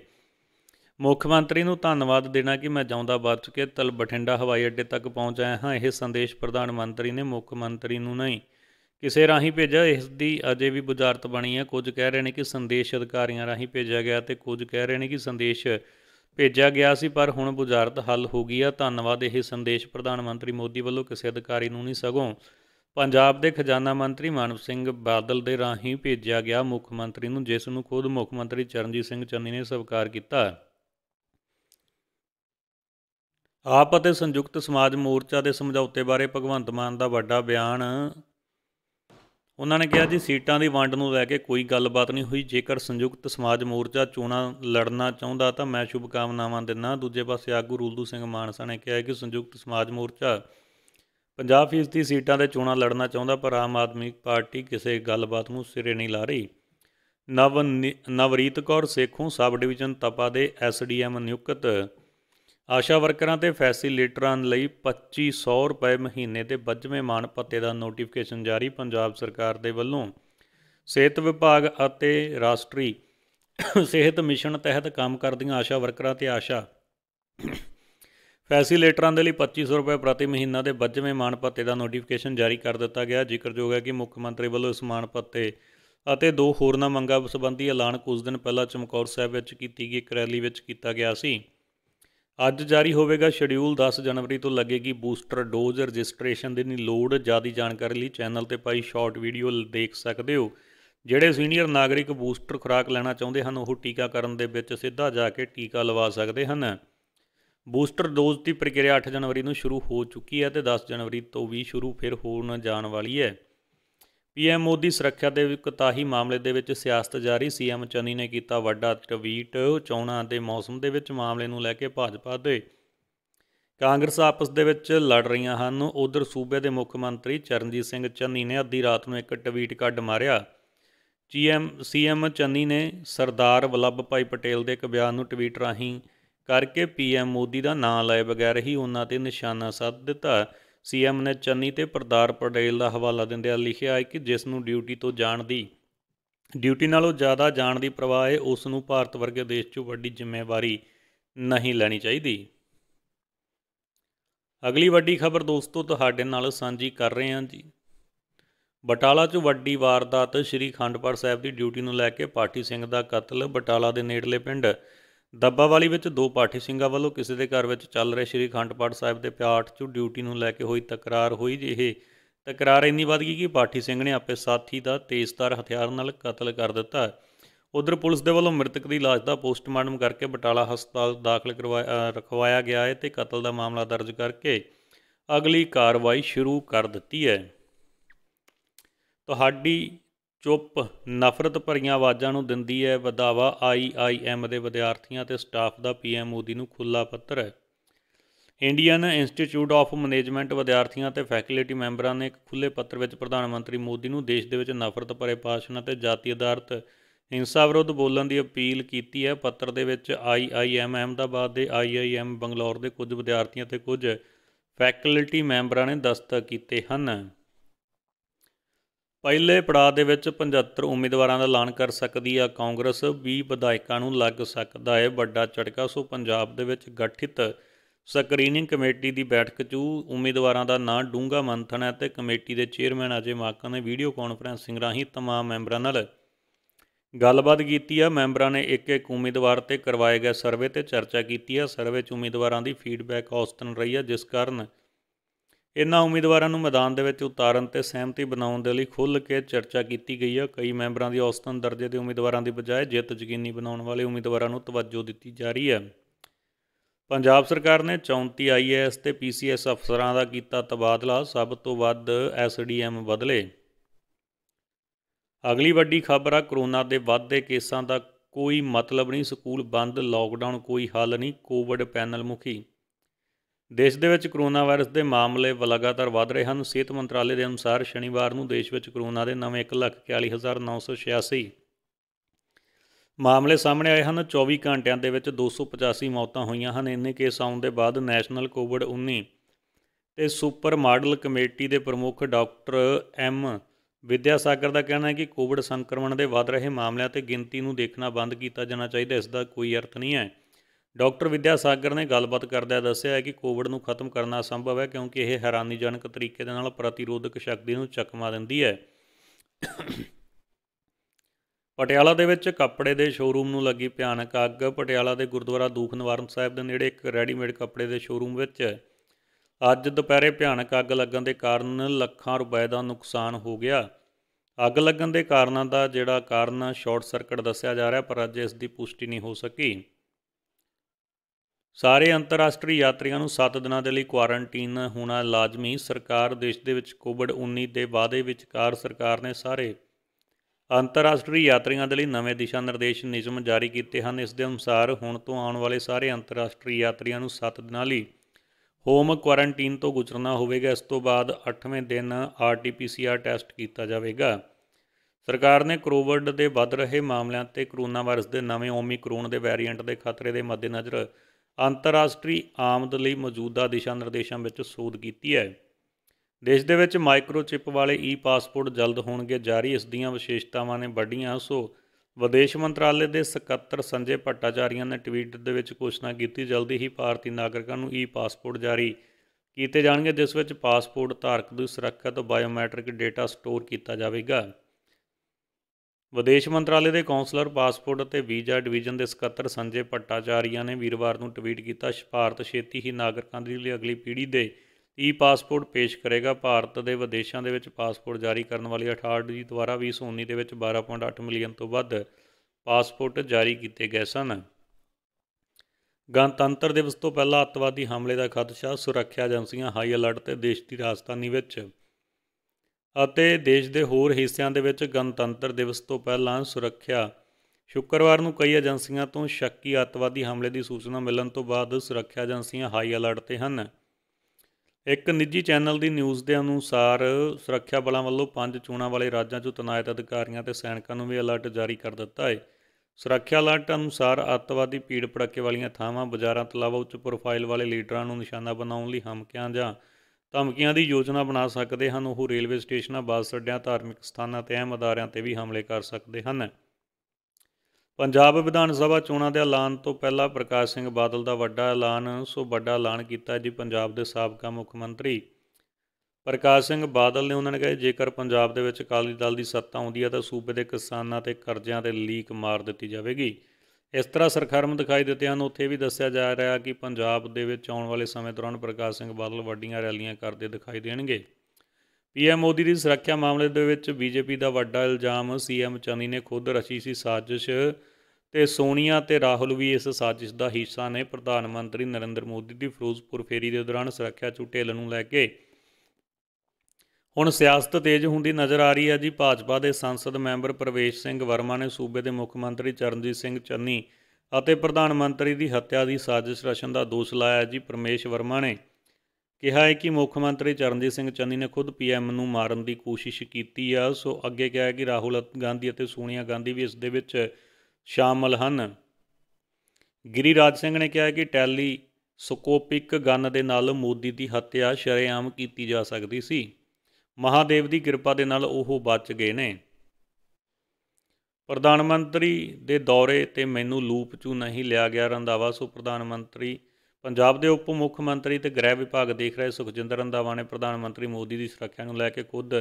ਮੁੱਖ ਮੰਤਰੀ ਨੂੰ ਧੰਨਵਾਦ ਦੇਣਾ ਕਿ ਮੈਂ ਜਾਉਂਦਾ ਚ ਕੇ ਤਲ ਬਠਿੰਡਾ ਹਵਾਈ ਅੱਡੇ ਤੱਕ ਪਹੁੰਚ ਆਇਆ ਹਾਂ ਇਹ ਸੰਦੇਸ਼ ਪ੍ਰਧਾਨ ਮੰਤਰੀ ਨੇ ਮੁੱਖ ਮੰਤਰੀ ਨੂੰ ਨਹੀਂ ਕਿਸੇ ਰਾਹੀਂ ਭੇਜਿਆ ਇਸ ਦੀ ਅਜੇ ਵੀ ਬੁਝਾਰਤ ਬਣੀ ਹੈ ਕੁਝ ਕਹਿ ਰਹੇ ਨੇ ਕਿ ਸੰਦੇਸ਼ ਅਧਿਕਾਰੀਆਂ ਰਾਹੀਂ ਭੇਜਿਆ ਗਿਆ ਤੇ ਕੁਝ ਕਹਿ ਰਹੇ ਨੇ ਕਿ ਸੰਦੇਸ਼ ਭੇਜਿਆ ਗਿਆ ਸੀ ਪਰ ਹੁਣ ਬੁਝਾਰਤ ਹੱਲ ਹੋ ਗਈ ਆ ਧੰਨਵਾਦ ਇਹ ਸੰਦੇਸ਼ ਪ੍ਰਧਾਨ ਮੰਤਰੀ ਮੋਦੀ ਵੱਲੋਂ ਕਿਸੇ ਅਧਿਕਾਰੀ ਨੂੰ ਨਹੀਂ ਸਗੋਂ ਪੰਜਾਬ ਦੇ ਖਜ਼ਾਨਾ ਮੰਤਰੀ ਮਾਨਵ ਸਿੰਘ ਬਾਦਲ ਦੇ ਰਾਹੀਂ ਭੇਜਿਆ ਗਿਆ ਮੁੱਖ ਮੰਤਰੀ ਨੂੰ ਜਿਸ ਨੂੰ ਖੁਦ ਮੁੱਖ ਮੰਤਰੀ ਚਰਨਜੀਤ ਸਿੰਘ ਚੰਨੀ ਨੇ ਸਵਾਰ ਕੀਤਾ ਆਪ ਅਤੇ ਸੰਯੁਕਤ ਸਮਾਜ ਮੋਰਚਾ ਦੇ ਸਮਝੌਤੇ ਬਾਰੇ ਭਗਵੰਤ ਮਾਨ ਦਾ ਵੱਡਾ ਬਿਆਨ ਉਹਨਾਂ ਨੇ ਕਿਹਾ ਜੀ ਸੀਟਾਂ ਦੀ ਵੰਡ ਨੂੰ ਲੈ ਕੇ ਕੋਈ ਗੱਲਬਾਤ ਨਹੀਂ ਹੋਈ ਜੇਕਰ ਸੰਯੁਕਤ ਸਮਾਜ ਮੋਰਚਾ ਚੋਣਾਂ ਲੜਨਾ ਚਾਹੁੰਦਾ ਤਾਂ ਮੈਂ ਸ਼ੁਭਕਾਮਨਾਵਾਂ ਦਿੰਦਾ ਦੂਜੇ ਪਾਸੇ ਆਗੂ ਰੂਲਦੂ ਸਿੰਘ ਮਾਨਸਾ ਨੇ ਕਿਹਾ ਕਿ ਸੰਯੁਕਤ ਸਮਾਜ ਮੋਰਚਾ 50% ਸੀਟਾਂ ਦੇ ਚੋਣਾਂ ਲੜਨਾ ਚਾਹੁੰਦਾ ਪਰ ਆਮ ਆਦਮੀ ਪਾਰਟੀ ਕਿਸੇ ਗੱਲਬਾਤ ਨੂੰ ਸਿਰੇ ਨਹੀਂ ਲਾ ਰਹੀ ਨਵ ਨਵਰੀਤ ਕੌਰ ਸੇਖੋਂ ਸਬ ਡਿਵੀਜ਼ਨ ਤਪਾ ਦੇ ਐਸਡੀਐਮ ਨਿਯੁਕਤ ਆਸ਼ਾ ਵਰਕਰਾਂ ਤੇ ਫੈਸਿਲਿਟਰਾਂ ਲਈ 2500 ਰੁਪਏ ਮਹੀਨੇ ਦੇ ਬੱਜਵੇਂ ਮਾਨ ਪੱਤੇ ਦਾ ਨੋਟੀਫਿਕੇਸ਼ਨ ਜਾਰੀ ਪੰਜਾਬ ਸਰਕਾਰ ਦੇ ਵੱਲੋਂ ਸਿਹਤ ਵਿਭਾਗ ਅਤੇ ਰਾਸ਼ਟਰੀ ਸਿਹਤ ਮਿਸ਼ਨ ਤਹਿਤ ਕੰਮ ਕਰਦੀਆਂ ਆਸ਼ਾ ਵਰਕਰਾਂ ਤੇ ਆਸ਼ਾ ਫੈਸੀਲੇਟਰਾਂ ਦੇ ਲਈ 2500 ਰੁਪਏ ਪ੍ਰਤੀ ਮਹੀਨਾ ਦੇ ਵੱਜਵੇਂ ਮਾਨ ਭੱਤੇ ਦਾ ਨੋਟੀਫਿਕੇਸ਼ਨ ਜਾਰੀ ਕਰ ਦਿੱਤਾ ਗਿਆ ਜ਼ਿਕਰਯੋਗ ਹੈ ਕਿ ਮੁੱਖ ਮੰਤਰੀ ਵੱਲੋਂ ਇਸ ਮਾਨ ਭੱਤੇ ਅਤੇ ਦੋ ਹੋਰਨਾਂ ਮੰਗਾ ਸੰਬੰਧੀ ਐਲਾਨ ਕੁਝ ਦਿਨ ਪਹਿਲਾਂ ਚਮਕੌਰ ਸਾਹਿਬ ਵਿੱਚ ਕੀਤੀ ਗਈ ਇੱਕ ਰੈਲੀ ਵਿੱਚ ਕੀਤਾ ਗਿਆ ਸੀ ਅੱਜ ਜਾਰੀ ਹੋਵੇਗਾ ਸ਼ਡਿਊਲ 10 ਜਨਵਰੀ ਤੋਂ ਲੱਗੇਗੀ ਬੂਸਟਰ ਡੋਜ਼ ਰਜਿਸਟ੍ਰੇਸ਼ਨ ਦੀ ਲੋੜ ਜਿਆਦੀ ਜਾਣਕਾਰੀ ਲਈ ਚੈਨਲ ਤੇ ਪਾਈ ਸ਼ਾਰਟ ਵੀਡੀਓ ਦੇਖ ਸਕਦੇ ਹੋ ਜਿਹੜੇ ਸੀਨੀਅਰ ਨਾਗਰਿਕ ਬੂਸਟਰ ਖੁਰਾਕ ਲੈਣਾ ਚਾਹੁੰਦੇ ਹਨ ਉਹ ਟੀਕਾਕਰਨ ਦੇ ਵਿੱਚ ਸਿੱਧਾ ਜਾ ਕੇ ਟੀਕਾ ਲਵਾ ਸਕਦੇ ਹਨ ਬੂਸਟਰ ਡੋਜ਼ ਦੀ ਪ੍ਰਕਿਰਿਆ 8 ਜਨਵਰੀ ਨੂੰ ਸ਼ੁਰੂ ਹੋ ਚੁੱਕੀ ਹੈ ਤੇ 10 ਜਨਵਰੀ ਤੋਂ ਵੀ ਸ਼ੁਰੂ ਫਿਰ ਹੋਣ ਜਾਣ ਵਾਲੀ ਹੈ ਪੀਐਮ ਮੋਦੀ ਸੁਰੱਖਿਆ ਦੇ ਕੋਤਾਹੀ ਮਾਮਲੇ ਦੇ ਵਿੱਚ ਸਿਆਸਤ ਜਾਰੀ ਸੀਐਮ ਚੰਨੀ ਨੇ ਕੀਤਾ ਵੱਡਾ ਟਵੀਟ ਚੋਣਾਂ ਦੇ ਮੌਸਮ ਦੇ ਵਿੱਚ ਮਾਮਲੇ ਨੂੰ ਲੈ ਕੇ ਭਾਜਪਾ ਦੇ ਕਾਂਗਰਸ ਆਪਸ ਦੇ ਵਿੱਚ ਲੜ ਰਹੀਆਂ ਹਨ ਉਧਰ ਸੂਬੇ ਦੇ ਮੁੱਖ ਮੰਤਰੀ ਚਰਨਜੀਤ ਸਿੰਘ ਚੰਨੀ ਨੇ ਅੱਧੀ ਰਾਤ ਨੂੰ ਇੱਕ ਟਵੀਟ ਕੱਢ ਮਾਰਿਆ ਜੀਐਮ ਸੀਐਮ ਚੰਨੀ ਨੇ ਸਰਦਾਰ ਵੱਲਭ ਭਾਈ ਪਟੇਲ ਦੇ ਇੱਕ ਬਿਆਨ ਨੂੰ ਟਵੀਟ ਰਾਹੀਂ ਕਰਕੇ ਪੀਐਮ ਮੋਦੀ ਦਾ ਨਾਂ ਲਏ ਬਗੈਰ ਹੀ ਉਹਨਾਂ ਤੇ ਨਿਸ਼ਾਨਾ ਸਾਧ ਦਿੱਤਾ ਸੀਐਮ ਨੇ ਚੰਨੀ ਤੇ ਪ੍ਰਦਾਰ ਪਟੇਲ ਦਾ ਹਵਾਲਾ ਦਿੰਦਿਆਂ ਲਿਖਿਆ ਹੈ ਕਿ ਜਿਸ ਨੂੰ ਡਿਊਟੀ ਤੋਂ ਜਾਣ ਦੀ ਡਿਊਟੀ ਨਾਲੋਂ ਜ਼ਿਆਦਾ ਜਾਣ ਦੀ ਪ੍ਰਵਾਹ ਹੈ ਉਸ ਨੂੰ ਭਾਰਤ ਵਰਗੇ ਦੇਸ਼ 'ਚ ਵੱਡੀ ਜ਼ਿੰਮੇਵਾਰੀ ਨਹੀਂ ਲੈਣੀ ਚਾਹੀਦੀ ਅਗਲੀ ਵੱਡੀ ਖਬਰ ਦੋਸਤੋ ਤੁਹਾਡੇ ਨਾਲ ਸਾਂਝੀ ਕਰ ਰਹੇ ਹਾਂ ਜੀ ਬਟਾਲਾ 'ਚ ਵੱਡੀ ਵਾਰਦਾਤ ਸ੍ਰੀ ਖੰਡਪੜ ਸਾਹਿਬ ਦੀ ਡਿਊਟੀ ਨੂੰ ਲੈ ਕੇ ਪਾਰਟੀ ਸਿੰਘ ਦਾ ਕਤਲ ਬਟਾਲਾ ਦੇ ਨੇੜਲੇ ਪਿੰਡ ਦੱਬਾਵਾਲੀ ਵਿੱਚ ਦੋ ਪਾਠੀ ਸਿੰਘਾਂ ਵੱਲੋਂ ਕਿਸੇ ਦੇ ਘਰ ਵਿੱਚ ਚੱਲ ਰਹੇ ਸ਼੍ਰੀ ਅਖੰਡ ਪਾਠ ਸਾਹਿਬ ਦੇ ਪਾਠ 'ਚ ਡਿਊਟੀ ਨੂੰ ਲੈ ਕੇ ਹੋਈ ਤਕਰਾਰ ਹੋਈ ਜਿਹੇ ਤਕਰਾਰ ਇੰਨੀ ਵੱਧ ਗਈ ਕਿ ਪਾਠੀ ਸਿੰਘ ਨੇ ਆਪੇ ਸਾਥੀ ਦਾ ਤੇਜ਼ਧਾਰ ਹਥਿਆਰ ਨਾਲ ਕਤਲ ਕਰ ਦਿੱਤਾ ਉਧਰ ਪੁਲਿਸ ਦੇ ਵੱਲੋਂ ਮ੍ਰਿਤਕ ਦੀ ਲਾਸ਼ ਦਾ ਪੋਸਟਮਾਰਟਮ ਕਰਕੇ ਬਟਾਲਾ ਹਸਪਤਾਲ ਦਾਖਲ ਕਰਵਾਇਆ ਰਖਵਾਇਆ ਗਿਆ ਹੈ ਤੇ ਕਤਲ ਦਾ ਮਾਮਲਾ ਦਰਜ ਕਰਕੇ ਅਗਲੀ ਕਾਰਵਾਈ ਸ਼ੁਰੂ ਕਰ ਦਿੱਤੀ ਹੈ ਤੁਹਾਡੀ ਚੁੱਪ ਨਫ਼ਰਤ ਭਰੀਆਂ ਆਵਾਜ਼ਾਂ ਨੂੰ ਦਿੰਦੀ ਹੈ ਵਧਾਵਾ ਆਈਆਈਐਮ ਦੇ ਵਿਦਿਆਰਥੀਆਂ ਤੇ ਸਟਾਫ ਦਾ ਪੀਐਮ ਮੋਦੀ ਨੂੰ ਖੁੱਲਾ ਪੱਤਰ ਹੈ ਇੰਡੀਅਨ ਇੰਸਟੀਚਿਊਟ ਆਫ ਮੈਨੇਜਮੈਂਟ ਵਿਦਿਆਰਥੀਆਂ ਤੇ ਫੈਕਲਟੀ ਮੈਂਬਰਾਂ ਨੇ ਇੱਕ ਖੁੱਲੇ ਪੱਤਰ ਵਿੱਚ ਪ੍ਰਧਾਨ ਮੰਤਰੀ ਮੋਦੀ ਨੂੰ ਦੇਸ਼ ਦੇ ਵਿੱਚ ਨਫ਼ਰਤ ਭਰੇ ਭਾਸ਼ਣ ਅਤੇ ਜਾਤੀ ਆਧਾਰਿਤ ਹਿੰਸਾ ਵਿਰੁੱਧ ਬੋਲਣ ਦੀ ਅਪੀਲ ਕੀਤੀ ਹੈ ਪੱਤਰ ਦੇ ਵਿੱਚ ਆਈਆਈਐਮ ਅਹਿਮਦਾਬਾਦ ਦੇ ਆਈਆਈਐਮ ਬੰਗਲੌਰ ਦੇ ਕੁਝ ਵਿਦਿਆਰਥੀਆਂ ਤੇ ਕੁਝ ਫੈਕਲਟੀ ਮੈਂਬਰਾਂ ਨੇ ਦਸਤਖਤ ਕੀਤੇ ਹਨ ਪਹਿਲੇ ਪੜਾਅ ਦੇ ਵਿੱਚ 75 ਉਮੀਦਵਾਰਾਂ ਦਾ ਐਲਾਨ ਕਰ ਸਕਦੀ ਆ ਕਾਂਗਰਸ 20 ਵਿਧਾਇਕਾਂ ਨੂੰ ਲੱਗ ਸਕਦਾ ਹੈ ਵੱਡਾ ਝਟਕਾ ਸੋ ਪੰਜਾਬ ਦੇ ਵਿੱਚ ਗਠਿਤ ਸਕਰੀਨਿੰਗ ਕਮੇਟੀ ਦੀ ਬੈਠਕ 'ਚ ਉਮੀਦਵਾਰਾਂ ਦਾ ਨਾਂ ਡੂੰਗਾ ਮੰਥਨ ਹੈ ਤੇ ਕਮੇਟੀ ਦੇ ਚੇਅਰਮੈਨ ਅਜੇ ਮਾਕਾ ਨੇ ਵੀਡੀਓ ਕਾਨਫਰੰਸਿੰਗ ਰਾਹੀਂ तमाम ਮੈਂਬਰਾਂ ਨਾਲ ਗੱਲਬਾਤ ਕੀਤੀ ਆ ਮੈਂਬਰਾਂ ਨੇ ਇੱਕ ਇੱਕ ਉਮੀਦਵਾਰ ਤੇ ਕਰਵਾਏ ਗਏ ਸਰਵੇ ਤੇ ਚਰਚਾ ਕੀਤੀ ਆ ਸਰਵੇ 'ਚ ਉਮੀਦਵਾਰਾਂ ਦੀ ਫੀਡਬੈਕ ਔਸਤਨ ਰਹੀ ਆ ਜਿਸ ਕਾਰਨ ਇਨ੍ਹਾਂ ਉਮੀਦਵਾਰਾਂ ਨੂੰ ਮੈਦਾਨ ਦੇ ਵਿੱਚ ਉਤਾਰਨ ਤੇ ਸਹਿਮਤੀ ਬਣਾਉਣ ਦੇ ਲਈ ਖੁੱਲ੍ਹ ਕੇ ਚਰਚਾ ਕੀਤੀ ਗਈ ਹੈ ਕਈ ਮੈਂਬਰਾਂ ਦੀ ਔਸਤਨ ਦਰਜੇ ਦੇ ਉਮੀਦਵਾਰਾਂ ਦੀ ਬਜਾਏ ਜਿੱਤ ਯਕੀਨੀ ਬਣਾਉਣ ਵਾਲੇ ਉਮੀਦਵਾਰਾਂ ਨੂੰ ਤਵੱਜੋ ਦਿੱਤੀ ਜਾ ਰਹੀ ਹੈ ਪੰਜਾਬ ਸਰਕਾਰ ਨੇ 34 ਆਈਏਐਸ ਤੇ ਪੀਸੀਐਸ ਅਫਸਰਾਂ ਦਾ ਕੀਤਾ ਤਬਾਦਲਾ ਸਭ ਤੋਂ ਵੱਧ ਐਸਡੀਐਮ ਬਦਲੇ ਅਗਲੀ ਵੱਡੀ ਖਬਰ ਆ ਕਰੋਨਾ ਦੇ ਵੱਧਦੇ ਕੇਸਾਂ ਦਾ ਕੋਈ ਮਤਲਬ ਨਹੀਂ ਸਕੂਲ ਬੰਦ ਲਾਕਡਾਊਨ ਕੋਈ ਹੱਲ ਨਹੀਂ ਕੋਵਿਡ ਪੈਨਲ ਮੁਖੀ ਦੇਸ਼ ਦੇ ਵਿੱਚ ਕਰੋਨਾ ਵਾਇਰਸ ਦੇ ਮਾਮਲੇ ਲਗਾਤਾਰ ਵਧ ਰਹੇ ਹਨ ਸਿਹਤ ਮੰਤਰਾਲੇ ਦੇ ਅਨੁਸਾਰ ਸ਼ਨੀਵਾਰ ਨੂੰ ਦੇਸ਼ ਵਿੱਚ ਕਰੋਨਾ ਦੇ ਨਵੇਂ 141,986 ਮਾਮਲੇ ਸਾਹਮਣੇ ਆਏ ਹਨ 24 ਘੰਟਿਆਂ ਦੇ ਵਿੱਚ 285 ਮੌਤਾਂ ਹੋਈਆਂ ਹਨ ਇੰਨੇ ਕੇਸ ਆਉਣ ਦੇ ਬਾਅਦ ਨੈਸ਼ਨਲ ਕੋਵਿਡ-19 ਤੇ ਸੁਪਰ ਮਾਡਲ ਕਮੇਟੀ ਦੇ ਪ੍ਰਮੁੱਖ ਡਾਕਟਰ ਐਮ ਵਿਦਿਆਸਾਗਰ ਦਾ ਕਹਿਣਾ ਹੈ ਕਿ ਕੋਵਿਡ ਸੰਕਰਮਣ ਦੇ ਵੱਧ ਰਹੇ ਮਾਮਲਿਆਂ ਤੇ ਗਿਣਤੀ ਨੂੰ ਦੇਖਣਾ ਬੰਦ ਕੀਤਾ ਜਾਣਾ ਚਾਹੀਦਾ ਇਸ ਦਾ ਕੋਈ ਅਰਥ ਨਹੀਂ ਹੈ ਡਾਕਟਰ ਵਿਦਿਆ ਸਾਗਰ ਨੇ ਗੱਲਬਾਤ ਕਰਦਿਆਂ ਦੱਸਿਆ ਹੈ ਕਿ ਕੋਵਿਡ ਨੂੰ ਖਤਮ ਕਰਨਾ ਸੰਭਵ ਹੈ ਕਿਉਂਕਿ ਇਹ ਹੈਰਾਨੀਜਨਕ ਤਰੀਕੇ ਦੇ ਨਾਲ ਪ੍ਰਤੀਰੋਧਕ ਸ਼ਕਤੀ ਨੂੰ ਚੱਕਮਾ ਦਿੰਦੀ ਹੈ ਪਟਿਆਲਾ ਦੇ ਵਿੱਚ ਕੱਪੜੇ ਦੇ ਸ਼ੋਰੂਮ ਨੂੰ ਲੱਗੀ ਭਿਆਨਕ ਅੱਗ ਪਟਿਆਲਾ ਦੇ ਗੁਰਦੁਆਰਾ ਦੂਖਨਵਾਰਨ ਸਾਹਿਬ ਦੇ ਨੇੜੇ ਇੱਕ ਰੈਡੀਮੇਡ ਕੱਪੜੇ ਦੇ ਸ਼ੋਰੂਮ ਵਿੱਚ ਅੱਜ ਦੁਪਹਿਰੇ ਭਿਆਨਕ ਅੱਗ ਲੱਗਣ ਦੇ ਕਾਰਨ ਲੱਖਾਂ ਰੁਪਏ ਦਾ ਨੁਕਸਾਨ ਹੋ ਗਿਆ ਅੱਗ ਲੱਗਣ ਦੇ ਕਾਰਨਾਂ ਦਾ ਜਿਹੜਾ ਕਾਰਨ ਸ਼ਾਰਟ ਸਰਕਟ ਦੱਸਿਆ ਜਾ ਰਿਹਾ ਪਰ ਅੱਜ ਇਸ ਦੀ ਪੁਸ਼ਟੀ ਨਹੀਂ ਹੋ ਸਕੀ ਸਾਰੇ ਅੰਤਰਰਾਸ਼ਟਰੀ ਯਾਤਰੀਆਂ ਨੂੰ 7 ਦਿਨਾਂ ਦੇ ਲਈ ਕੁਆਰੰਟਾਈਨ ਹੋਣਾ ਲਾਜ਼ਮੀ ਸਰਕਾਰ ਦੇਸ਼ ਦੇ ਵਿੱਚ ਕੋਵਿਡ-19 ਦੇ ਵਾਅਦੇ ਵਿਚਕਾਰ ਸਰਕਾਰ ਨੇ ਸਾਰੇ ਅੰਤਰਰਾਸ਼ਟਰੀ ਯਾਤਰੀਆਂ ਦੇ ਲਈ ਨਵੇਂ ਦਿਸ਼ਾ ਨਿਰਦੇਸ਼ ਨਿਯਮ ਜਾਰੀ ਕੀਤੇ ਹਨ ਇਸ ਦੇ ਅਨੁਸਾਰ ਹੁਣ ਤੋਂ ਆਉਣ ਵਾਲੇ ਸਾਰੇ ਅੰਤਰਰਾਸ਼ਟਰੀ ਯਾਤਰੀਆਂ ਨੂੰ 7 ਦਿਨਾਂ ਲਈ ਹੋਮ ਕੁਆਰੰਟਾਈਨ ਤੋਂ ਗੁਜ਼ਰਨਾ ਹੋਵੇਗਾ ਇਸ ਤੋਂ ਬਾਅਦ 8ਵੇਂ ਦਿਨ ਆਰਟੀਪੀਸੀਆਰ ਟੈਸਟ ਕੀਤਾ ਜਾਵੇਗਾ ਸਰਕਾਰ ਨੇ ਕਰੋਵਰਡ ਦੇ ਵੱਧ ਰਹੇ ਮਾਮਲਿਆਂ ਤੇ ਕਰੋਨਾ ਵਾਇਰਸ ਦੇ ਨਵੇਂ ਓਮਿਕਰੋਨ ਦੇ ਵੈਰੀਐਂਟ ਦੇ ਖਤਰੇ ਦੇ ਮੱਦੇਨਜ਼ਰ ਅੰਤਰਰਾਸ਼ਟਰੀ ਆਮਦ ਲਈ ਮੌਜੂਦਾ ਦਿਸ਼ਾ ਨਿਰਦੇਸ਼ਾਂ ਵਿੱਚ ਸੋਧ ਕੀਤੀ ਹੈ ਦੇਸ਼ ਦੇ ਵਿੱਚ ਮਾਈਕਰੋਚਿਪ ਵਾਲੇ ਈ ਪਾਸਪੋਰਟ ਜਲਦ ਹੋਣਗੇ ਜਾਰੀ ਇਸ ਦੀਆਂ ਵਿਸ਼ੇਸ਼ਤਾਵਾਂ ਨੇ ਵੱਡੀਆਂ ਸੋ ਵਿਦੇਸ਼ ਮੰਤਰਾਲੇ ਦੇ ਸਕੱਤਰ ਸੰਜੇ ਭੱਟਾਚਾਰੀਆ ਨੇ ਟਵੀਟ ਦੇ ਵਿੱਚ ਘੋਸ਼ਣਾ ਕੀਤੀ ਜਲਦੀ ਹੀ ਭਾਰਤੀ ਨਾਗਰਿਕਾਂ ਨੂੰ ਈ ਪਾਸਪੋਰਟ ਜਾਰੀ ਕੀਤੇ ਜਾਣਗੇ ਜਿਸ ਵਿੱਚ ਪਾਸਪੋਰਟ ਧਾਰਕ ਦੀ ਸੁਰੱਖਿਆ ਤੋਂ ਬਾਇਓਮੈਟ੍ਰਿਕ ਡੇਟਾ ਸਟੋਰ ਕੀਤਾ ਜਾਵੇਗਾ ਵਿਦੇਸ਼ ਮੰਤਰਾਲੇ ਦੇ ਕਾਉਂਸਲਰ ਪਾਸਪੋਰਟ ਅਤੇ ਵੀਜ਼ਾ ਡਿਵੀਜ਼ਨ ਦੇ ਸਕੱਤਰ ਸੰਜੇ ਪੱਟਾਚਾਰੀਆ ਨੇ ਵੀਰਵਾਰ ਨੂੰ ਟਵੀਟ ਕੀਤਾ ਭਾਰਤ ਛੇਤੀ ਹੀ ਨਾਗਰਿਕਾਂ ਦੇ ਲਈ ਅਗਲੀ ਪੀੜ੍ਹੀ ਦੇ ਈ ਪਾਸਪੋਰਟ ਪੇਸ਼ ਕਰੇਗਾ ਭਾਰਤ ਦੇ ਵਿਦੇਸ਼ਾਂ ਦੇ ਵਿੱਚ ਪਾਸਪੋਰਟ ਜਾਰੀ ਕਰਨ ਵਾਲੀ 68 ਜੀ ਦੁਆਰਾ 2019 ਦੇ ਵਿੱਚ 12.8 ਮਿਲੀਅਨ ਤੋਂ ਵੱਧ ਪਾਸਪੋਰਟ ਜਾਰੀ ਕੀਤੇ ਗਏ ਸਨ ਗਣਤੰਤਰ ਦਿਵਸ ਤੋਂ ਪਹਿਲਾਂ ਅੱਤਵਾਦੀ ਹਮਲੇ ਦਾ ਖਦਸ਼ਾ ਸੁਰੱਖਿਆ ਏਜੰਸੀਆਂ ਹਾਈ ਅਲਰਟ ਤੇ ਦੇਸ਼ ਦੀ ਰਾਜਧਾਨੀ ਵਿੱਚ ਅਤੇ ਦੇਸ਼ ਦੇ ਹੋਰ ਹਿੱਸਿਆਂ ਦੇ ਵਿੱਚ ਗਣਤੰਤਰ ਦਿਵਸ ਤੋਂ ਪਹਿਲਾਂ ਸੁਰੱਖਿਆ ਸ਼ੁੱਕਰਵਾਰ ਨੂੰ ਕਈ ਏਜੰਸੀਆਂ ਤੋਂ ਸ਼ੱਕੀ ਅੱਤਵਾਦੀ ਹਮਲੇ ਦੀ ਸੂਚਨਾ ਮਿਲਣ ਤੋਂ ਬਾਅਦ ਸੁਰੱਖਿਆ ਏਜੰਸੀਆਂ ਹਾਈ ਅਲਰਟ ਤੇ ਹਨ ਇੱਕ ਨਿੱਜੀ ਚੈਨਲ ਦੀ ਨਿਊਜ਼ ਦੇ ਅਨੁਸਾਰ ਸੁਰੱਖਿਆ ਬਲਾਂ ਵੱਲੋਂ ਪੰਜ ਚੋਣਾਂ ਵਾਲੇ ਰਾਜਾਂ 'ਚ ਤਨਾਇਤ ਅਧਿਕਾਰੀਆਂ ਤੇ ਸੈਨਿਕਾਂ ਨੂੰ ਵੀ ਅਲਰਟ ਜਾਰੀ ਕਰ ਦਿੱਤਾ ਹੈ ਸੁਰੱਖਿਆ ਅਲਰਟ ਅਨੁਸਾਰ ਅੱਤਵਾਦੀ ਪੀੜ ਪੜਾਕੇ ਵਾਲੀਆਂ ਥਾਵਾਂ ਬਾਜ਼ਾਰਾਂ ਤੋਂ ਇਲਾਵਾ ਉੱਚ ਪ੍ਰੋਫਾਈਲ ਵਾਲੇ ਲੀਡਰਾਂ ਨੂੰ ਨਿਸ਼ਾਨਾ ਬਣਾਉਣ ਲਈ ਹਮਕਿਆਂ ਜਾਂ ਧਮਕੀਆਂ ਦੀ ਯੋਜਨਾ ਬਣਾ ਸਕਦੇ ਹਨ ਉਹ ਰੇਲਵੇ ਸਟੇਸ਼ਨਾਂ ਬੱਸ ਅੱਡਿਆਂ ਧਾਰਮਿਕ ਸਥਾਨਾਂ ਤੇ ਅਹਿਮ ਅਦਾਰਿਆਂ ਤੇ ਵੀ ਹਮਲੇ ਕਰ ਸਕਦੇ ਹਨ ਪੰਜਾਬ ਵਿਧਾਨ ਸਭਾ ਚੋਣਾਂ ਦੇ ਐਲਾਨ ਤੋਂ ਪਹਿਲਾਂ ਪ੍ਰਕਾਸ਼ ਸਿੰਘ ਬਾਦਲ ਦਾ ਵੱਡਾ ਐਲਾਨ ਸੋ ਵੱਡਾ ਐਲਾਨ ਕੀਤਾ ਜੀ ਪੰਜਾਬ ਦੇ ਸਾਬਕਾ ਮੁੱਖ ਮੰਤਰੀ ਪ੍ਰਕਾਸ਼ ਸਿੰਘ ਬਾਦਲ ਨੇ ਉਹਨਾਂ ਨੇ ਕਿਹਾ ਜੇਕਰ ਪੰਜਾਬ ਦੇ ਵਿੱਚ ਅਕਾਲੀ ਦਲ ਦੀ ਸੱਤਾ ਆਉਂਦੀ ਹੈ ਤਾਂ ਸੂਬੇ ਦੇ ਕਿਸਾਨਾਂ ਤੇ ਕਰਜ਼ਿਆਂ ਤੇ ਲੀਕ ਮਾਰ ਦਿੱਤੀ ਜਾਵੇਗੀ ਇਸ ਤਰ੍ਹਾਂ ਸਰਕਾਰ ਨੂੰ ਦਿਖਾਈ ਦਿੱਤੇ ਹਨ ਉੱਥੇ ਵੀ ਦੱਸਿਆ ਜਾ ਰਿਹਾ ਕਿ ਪੰਜਾਬ ਦੇ ਵਿੱਚ ਆਉਣ ਵਾਲੇ ਸਮੇਂ ਦੌਰਾਨ ਪ੍ਰਕਾਸ਼ ਸਿੰਘ ਬਾਦਲ ਵੱਡੀਆਂ ਰੈਲੀਆਂ ਕਰਦੇ ਦਿਖਾਈ ਦੇਣਗੇ ਪੀਐਮ ਮੋਦੀ ਦੀ ਸੁਰੱਖਿਆ ਮਾਮਲੇ ਦੇ ਵਿੱਚ ਬੀਜੇਪੀ ਦਾ ਵੱਡਾ ਇਲਜ਼ਾਮ ਸੀਐਮ ਚੰਨੀ ਨੇ ਖੁਦ ਰਚੀ ਸੀ ਸਾਜ਼ਿਸ਼ ਤੇ ਸੋਨੀਆ ਤੇ ਰਾਹੁਲ ਵੀ ਇਸ ਸਾਜ਼ਿਸ਼ ਦਾ ਹਿੱਸਾ ਨੇ ਪ੍ਰਧਾਨ ਮੰਤਰੀ ਨਰਿੰਦਰ ਮੋਦੀ ਦੀ ਫਿਰੋਜ਼ਪੁਰ ਫੇਰੀ ਦੇ ਦੌਰਾਨ ਸੁਰੱਖਿਆ ਚੁਟੇਲ ਨੂੰ ਲੈ ਕੇ ਹੁਣ ਸਿਆਸਤ ਤੇਜ਼ ਹੁੰਦੀ ਨਜ਼ਰ ਆ ਰਹੀ ਹੈ ਜੀ ਭਾਜਪਾ ਦੇ ਸੰਸਦ ਮੈਂਬਰ ਪ੍ਰਵੇਸ਼ ਸਿੰਘ ਵਰਮਾ ਨੇ ਸੂਬੇ ਦੇ ਮੁੱਖ ਮੰਤਰੀ ਚਰਨਜੀਤ ਸਿੰਘ ਚੰਨੀ ਅਤੇ ਪ੍ਰਧਾਨ ਮੰਤਰੀ ਦੀ ਹੱਤਿਆ ਦੀ ਸਾਜ਼ਿਸ਼ ਰਚਨ ਦਾ ਦੋਸ਼ ਲਾਇਆ ਜੀ ਪਰਮੇਸ਼ ਵਰਮਾ ਨੇ ਕਿਹਾ ਹੈ ਕਿ ਮੁੱਖ ਮੰਤਰੀ ਚਰਨਜੀਤ ਸਿੰਘ ਚੰਨੀ ਨੇ ਖੁਦ ਪੀਐਮ ਨੂੰ ਮਾਰਨ ਦੀ ਕੋਸ਼ਿਸ਼ ਕੀਤੀ ਆ ਸੋ ਅੱਗੇ ਕਿਹਾ ਕਿ ਰਾਹੁਲ ਗਾਂਧੀ ਅਤੇ ਸੋਨੀਆ ਗਾਂਧੀ ਵੀ ਇਸ ਦੇ ਵਿੱਚ ਸ਼ਾਮਲ ਹਨ ਗਿਰੀਰਾਜ ਸਿੰਘ ਨੇ ਕਿਹਾ ਕਿ ਟੈਲੀ ਸਕੋਪਿਕ ਗਨ ਦੇ ਨਾਲ ਮੋਦੀ ਦੀ ਹੱਤਿਆ ਸ਼ਰੇਆਮ ਕੀਤੀ ਜਾ ਸਕਦੀ ਸੀ ਮਹਾਦੇਵ ਦੀ ਕਿਰਪਾ ਦੇ ਨਾਲ ਉਹ ਬਚ ਗਏ ਨੇ ਪ੍ਰਧਾਨ ਮੰਤਰੀ ਦੇ ਦੌਰੇ ਤੇ ਮੈਨੂੰ ਲੂਪ ਚੂ ਨਹੀਂ ਲਿਆ ਗਿਆ ਰੰਦਾਵਾ ਸੋ ਪ੍ਰਧਾਨ ਮੰਤਰੀ ਪੰਜਾਬ ਦੇ ਉਪ ਮੁੱਖ ਮੰਤਰੀ ਤੇ ਗ੍ਰਹਿ ਵਿਭਾਗ ਦੇਖ ਰਹੇ ਸੁਖਜਿੰਦਰ ਰੰਦਾਵਾ ਨੇ ਪ੍ਰਧਾਨ ਮੰਤਰੀ ਮੋਦੀ ਦੀ ਸੁਰੱਖਿਆ ਨੂੰ ਲੈ ਕੇ ਖੁਦ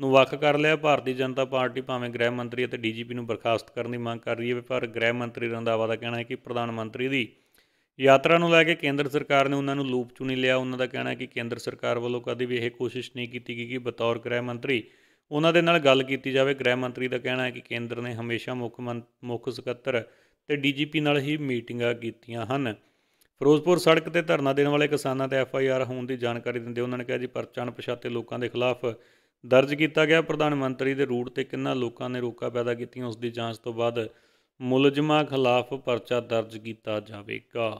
ਨੂੰ ਵੱਖ ਕਰ ਲਿਆ ਭਾਰਤੀ ਜਨਤਾ ਪਾਰਟੀ ਭਾਵੇਂ ਗ੍ਰਹਿ ਮੰਤਰੀ ਅਤੇ ਡੀਜੀਪੀ ਨੂੰ ਬਰਖਾਸਤ ਕਰਨ ਦੀ ਮੰਗ ਕਰ ਰਹੀ ਹੈ ਪਰ ਗ੍ਰਹਿ ਮੰਤਰੀ ਰੰਦਾਵਾ ਦਾ ਕਹਿਣਾ ਹੈ ਕਿ ਪ੍ਰਧਾਨ ਮੰਤਰੀ ਦੀ ਯਾਤਰਾ ਨੂੰ ਲੈ ਕੇ ਕੇਂਦਰ ਸਰਕਾਰ ਨੇ ਉਹਨਾਂ ਨੂੰ ਲੂਪ ਚੁਣੀ ਲਿਆ ਉਹਨਾਂ ਦਾ ਕਹਿਣਾ ਹੈ ਕਿ ਕੇਂਦਰ ਸਰਕਾਰ ਵੱਲੋਂ ਕਦੇ ਵੀ ਇਹ ਕੋਸ਼ਿਸ਼ ਨਹੀਂ ਕੀਤੀ ਗਈ ਕਿ ਬਤੌਰ ਗ੍ਰਹਿ ਮੰਤਰੀ ਉਹਨਾਂ ਦੇ ਨਾਲ ਗੱਲ ਕੀਤੀ ਜਾਵੇ ਗ੍ਰਹਿ ਮੰਤਰੀ ਦਾ ਕਹਿਣਾ ਹੈ ਕਿ ਕੇਂਦਰ ਨੇ ਹਮੇਸ਼ਾ ਮੁੱਖ ਮੁੱਖ ਸਕੱਤਰ ਤੇ ਡੀਜੀਪੀ ਨਾਲ ਹੀ ਮੀਟਿੰਗਾਂ ਕੀਤੀਆਂ ਹਨ ਫਿਰੋਜ਼ਪੁਰ ਸੜਕ ਤੇ ਧਰਨਾ ਦੇਣ ਵਾਲੇ ਕਿਸਾਨਾਂ ਤੇ ਐਫ ਆਈ ਆਰ ਹੋਣ ਦੀ ਜਾਣਕਾਰੀ ਦਿੰਦੇ ਉਹਨਾਂ ਨੇ ਕਿਹਾ ਜੀ ਪਰਚਾਣ ਪਛਾਤੇ ਲੋਕਾਂ ਦੇ ਖਿਲਾਫ ਦਰਜ ਕੀਤਾ ਗਿਆ ਪ੍ਰਧਾਨ ਮੰਤਰੀ ਦੇ ਰੂਟ ਤੇ ਕਿੰਨਾ ਲੋਕਾਂ ਨੇ ਰੋਕਾ ਪੈਦਾ ਕੀਤੀਆਂ ਉਸ ਦੀ ਜਾਂਚ ਤੋਂ ਬਾਅਦ ਮੁਲਜ਼ਮਾਂ ਖਿਲਾਫ ਪਰਚਾ ਦਰਜ ਕੀਤਾ ਜਾਵੇਗਾ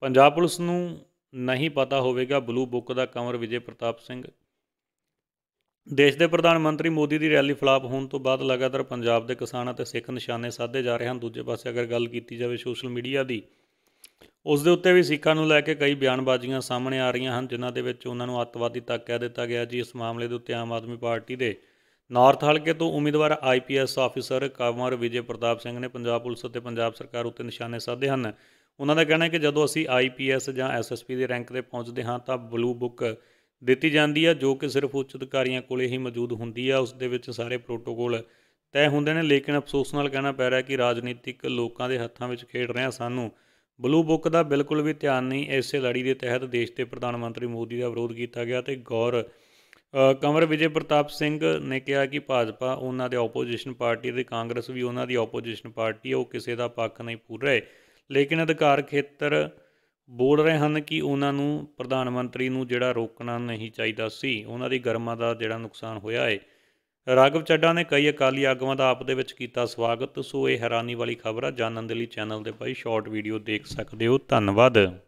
ਪੰਜਾਬ ਪੁਲਿਸ ਨੂੰ ਨਹੀਂ ਪਤਾ ਹੋਵੇਗਾ ਬਲੂ ਬੁੱਕ ਦਾ ਕਮਰ ਵਿਜੇ ਪ੍ਰਤਾਪ ਸਿੰਘ ਦੇਸ਼ ਦੇ ਪ੍ਰਧਾਨ ਮੰਤਰੀ ਮੋਦੀ ਦੀ ਰੈਲੀ ਫਲਾਪ ਹੋਣ ਤੋਂ ਬਾਅਦ ਲਗਾਤਾਰ ਪੰਜਾਬ ਦੇ ਕਿਸਾਨਾਂ ਤੇ ਸਿੱਖ ਨਿਸ਼ਾਨੇ ਸਾਧੇ ਜਾ ਰਹੇ ਹਨ ਦੂਜੇ ਪਾਸੇ ਅਗਰ ਗੱਲ ਕੀਤੀ ਜਾਵੇ ਸੋਸ਼ਲ ਮੀਡੀਆ ਦੀ ਉਸ ਦੇ ਉੱਤੇ ਵੀ ਸਿੱਖਾਂ ਨੂੰ ਲੈ ਕੇ ਕਈ ਬਿਆਨਬਾਜ਼ੀਆਂ ਸਾਹਮਣੇ ਆ ਰਹੀਆਂ ਹਨ ਜਿਨ੍ਹਾਂ ਦੇ ਵਿੱਚ ਉਹਨਾਂ ਨੂੰ ਅੱਤਵਾਦੀ ਤੱਕ ਕਹਿ ਦਿੱਤਾ ਗਿਆ ਜੀ ਇਸ ਮਾਮਲੇ ਦੇ ਉੱਤੇ ਆਮ ਆਦਮੀ ਪਾਰਟੀ ਦੇ ਨਾਰਥ ਹਲਕੇ ਤੋਂ ਉਮੀਦਵਾਰ ਆਈਪੀਐਸ ਆਫੀਸਰ ਕਮਰ ਵਿਜੇ ਪ੍ਰਤਾਪ ਸਿੰਘ ਨੇ ਪੰਜਾਬ ਪੁਲਿਸ ਅਤੇ ਪੰਜਾਬ ਸਰਕਾਰ ਉੱਤੇ ਨਿਸ਼ਾਨੇ ਸਾਧੇ ਹਨ ਉਹਨਾਂ ਦਾ ਕਹਿਣਾ ਹੈ ਕਿ ਜਦੋਂ ਅਸੀਂ ਆਈਪੀਐਸ ਜਾਂ ਐਸਐਸਪੀ ਦੇ ਰੈਂਕ ਤੇ ਪਹੁੰਚਦੇ ਹਾਂ ਤਾਂ ਬਲੂ ਬੁੱਕ ਦਿੱਤੀ ਜਾਂਦੀ ਹੈ ਜੋ ਕਿ ਸਿਰਫ ਉੱਚ ਅਧਿਕਾਰੀਆਂ ਕੋਲੇ ਹੀ ਮੌਜੂਦ ਹੁੰਦੀ ਹੈ ਉਸ ਦੇ ਵਿੱਚ ਸਾਰੇ ਪ੍ਰੋਟੋਕੋਲ ਤੈਅ ਹੁੰਦੇ ਨੇ ਲੇਕਿਨ ਅਫਸੋਸ ਨਾਲ ਕਹਿਣਾ ਪੈ ਰਿਹਾ ਕਿ ਰਾਜਨੀਤਿਕ ਲੋਕਾਂ ਦੇ ਹੱਥਾਂ ਵਿੱਚ ਖੇਡ ਰਹੇ ਸਾਨੂੰ ਬਲੂ ਬੁੱਕ ਦਾ ਬਿਲਕੁਲ ਵੀ ਧਿਆਨ ਨਹੀਂ ਇਸੇ ਲੜੀ ਦੇ ਤਹਿਤ ਦੇਸ਼ ਦੇ ਪ੍ਰਧਾਨ ਮੰਤਰੀ ਮੋਦੀ ਦਾ ਵਿਰੋਧ ਕੀਤਾ ਗਿਆ ਤੇ ਗੌਰ ਕਮਰ ਵਿਜੇ ਪ੍ਰਤਾਪ ਸਿੰਘ ਨੇ ਕਿਹਾ ਕਿ ਭਾਜਪਾ ਉਹਨਾਂ ਦੇ ਆਪੋਜੀਸ਼ਨ ਪਾਰਟੀ ਤੇ ਕਾਂਗਰਸ ਵੀ ਉਹਨਾਂ ਦੀ ਆਪੋਜੀਸ਼ਨ ਪਾਰਟੀ ਹੈ ਉਹ ਕਿਸੇ ਦਾ ਪੱਖ ਨਹੀਂ ਪੂਰ ਰਹੇ ਲੇਕਿਨ ਅਧਿਕਾਰ ਖੇਤਰ ਬੋਲ ਰਹੇ ਹਨ ਕਿ ਉਹਨਾਂ ਨੂੰ ਪ੍ਰਧਾਨ ਮੰਤਰੀ ਨੂੰ ਜਿਹੜਾ ਰੋਕਣਾ ਨਹੀਂ ਚਾਹੀਦਾ ਸੀ ਉਹਨਾਂ ਦੀ ਗਰਮਾ ਦਾ ਜਿਹੜਾ ਨੁਕਸਾਨ ਹੋਇਆ ਹੈ ਰਾਗਵ ਚੱਡਾ ਨੇ ਕਈ ਅਕਾਲੀ ਆਗੂਆਂ ਦਾ ਆਪ ਦੇ ਵਿੱਚ ਕੀਤਾ ਸਵਾਗਤ ਸੋ ਇਹ ਹੈਰਾਨੀ ਵਾਲੀ ਖਬਰ ਆ ਜਾਣਨ ਦੇ ਲਈ ਚੈਨਲ ਦੇ ਭਾਈ ਸ਼ਾਰਟ ਵੀਡੀਓ ਦੇਖ ਸਕਦੇ ਹੋ ਧੰਨਵਾਦ